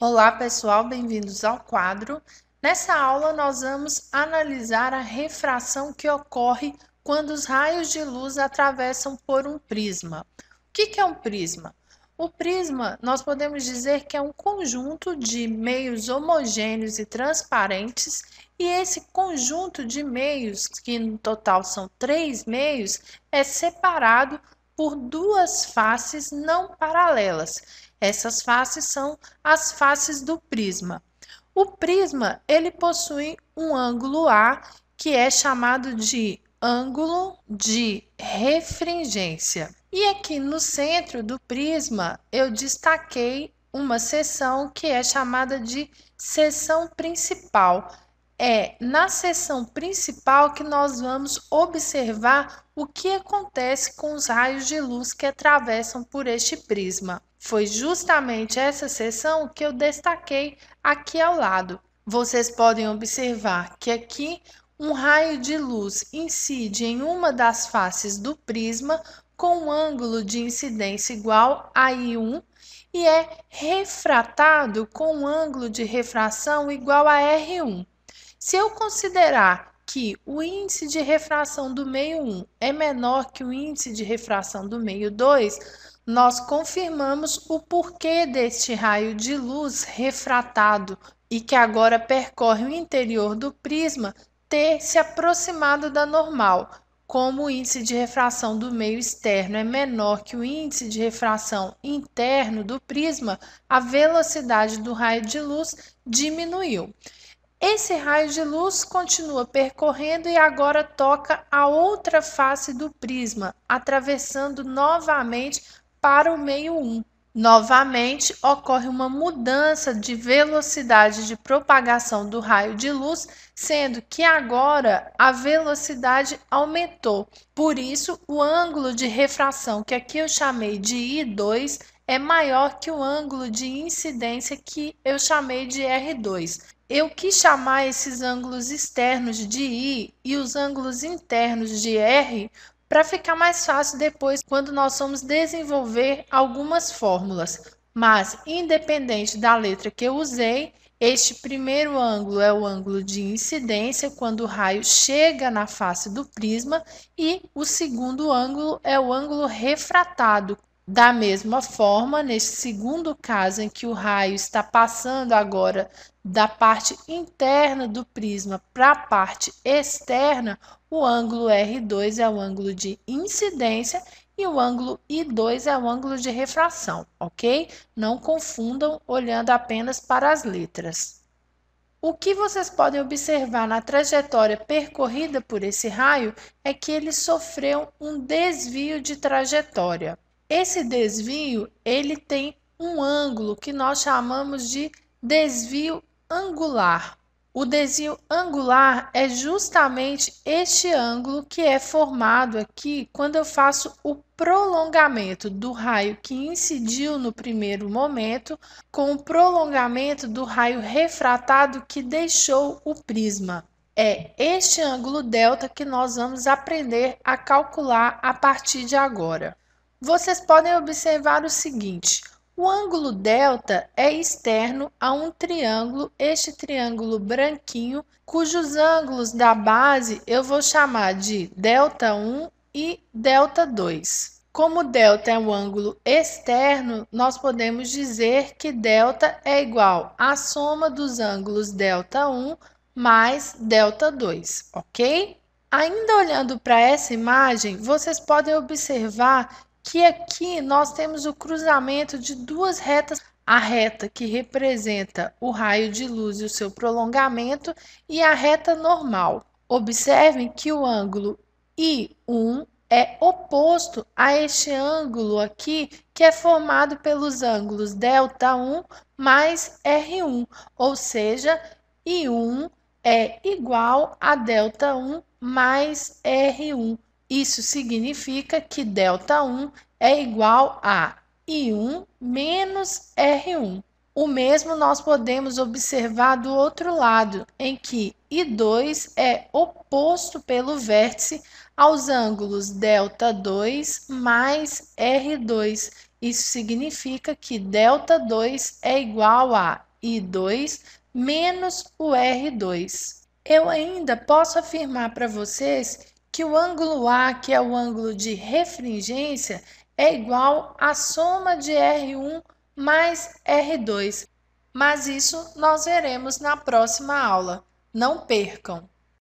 Olá pessoal, bem-vindos ao quadro. Nessa aula nós vamos analisar a refração que ocorre quando os raios de luz atravessam por um prisma. O que é um prisma? O prisma nós podemos dizer que é um conjunto de meios homogêneos e transparentes, e esse conjunto de meios, que no total são três meios, é separado por duas faces não paralelas. Essas faces são as faces do prisma. O prisma, ele possui um ângulo A, que é chamado de ângulo de refringência. E aqui no centro do prisma, eu destaquei uma seção que é chamada de seção principal, é na seção principal que nós vamos observar o que acontece com os raios de luz que atravessam por este prisma. Foi justamente essa seção que eu destaquei aqui ao lado. Vocês podem observar que aqui um raio de luz incide em uma das faces do prisma com um ângulo de incidência igual a I1 e é refratado com um ângulo de refração igual a R1. Se eu considerar que o índice de refração do meio 1 é menor que o índice de refração do meio 2, nós confirmamos o porquê deste raio de luz refratado e que agora percorre o interior do prisma ter se aproximado da normal, como o índice de refração do meio externo é menor que o índice de refração interno do prisma, a velocidade do raio de luz diminuiu. Esse raio de luz continua percorrendo e agora toca a outra face do prisma, atravessando novamente para o meio 1. Novamente ocorre uma mudança de velocidade de propagação do raio de luz, sendo que agora a velocidade aumentou. Por isso, o ângulo de refração, que aqui eu chamei de I2, é maior que o ângulo de incidência, que eu chamei de R2. Eu quis chamar esses ângulos externos de I e os ângulos internos de R para ficar mais fácil depois quando nós vamos desenvolver algumas fórmulas. Mas, independente da letra que eu usei, este primeiro ângulo é o ângulo de incidência, quando o raio chega na face do prisma, e o segundo ângulo é o ângulo refratado, da mesma forma, neste segundo caso em que o raio está passando agora da parte interna do prisma para a parte externa, o ângulo R2 é o ângulo de incidência e o ângulo I2 é o ângulo de refração, ok? Não confundam olhando apenas para as letras. O que vocês podem observar na trajetória percorrida por esse raio é que ele sofreu um desvio de trajetória. Esse desvio, ele tem um ângulo que nós chamamos de desvio angular. O desvio angular é justamente este ângulo que é formado aqui quando eu faço o prolongamento do raio que incidiu no primeiro momento com o prolongamento do raio refratado que deixou o prisma. É este ângulo delta que nós vamos aprender a calcular a partir de agora vocês podem observar o seguinte: o ângulo delta é externo a um triângulo, este triângulo branquinho, cujos ângulos da base eu vou chamar de delta 1 e delta 2. Como delta é um ângulo externo, nós podemos dizer que delta é igual à soma dos ângulos delta 1 mais delta 2, ok? Ainda olhando para essa imagem, vocês podem observar que aqui nós temos o cruzamento de duas retas. A reta que representa o raio de luz e o seu prolongamento e a reta normal. Observem que o ângulo I1 é oposto a este ângulo aqui, que é formado pelos ângulos delta1 mais R1, ou seja, I1 é igual a delta1 mais R1. Isso significa que delta1 é igual a I1 menos R1. O mesmo nós podemos observar do outro lado, em que I2 é oposto pelo vértice aos ângulos delta2 mais R2. Isso significa que delta2 é igual a I2 menos o R2. Eu ainda posso afirmar para vocês que o ângulo A, que é o ângulo de refringência, é igual à soma de R1 mais R2. Mas isso nós veremos na próxima aula. Não percam!